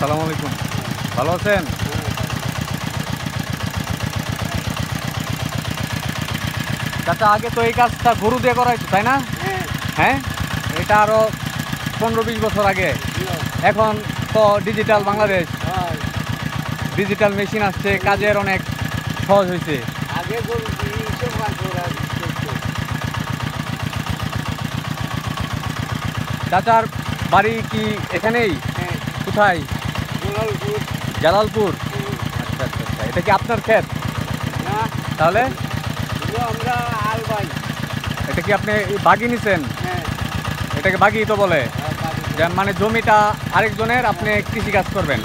সালাম আলাইকুম ভালো আছেন চাচা আগে তো এই কাজটা গরু দিয়ে করাইতো তাই না হ্যাঁ এটা আরো পনেরো বিশ বছর আগে এখন তো ডিজিটাল বাংলাদেশ ডিজিটাল মেশিন আসছে কাজের অনেক সহজ হয়েছে আগে চাচার বাড়ি কি এখানেই হ্যাঁ। কোথায় জালালপুর আচ্ছা আচ্ছা আচ্ছা এটা কি আপনার ক্ষেত তাহলে এটা কি আপনি বাগি নিছেন হ্যাঁ। এটাকে বাগি তো বলে হ্যাঁ, মানে জমিটা আরেকজনের আপনি হ্যাঁ। কৃষি কাজ করবেন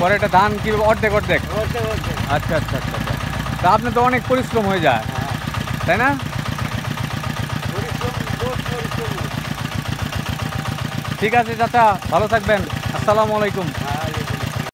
পরে এটা ধান কি অর্ধেক অর্ধেক আচ্ছা আচ্ছা আচ্ছা আচ্ছা তা আপনার তো অনেক পরিশ্রম হয়ে যায় তাই না ঠিক আছে চাচা ভালো থাকবেন আসসালামু আলাইকুম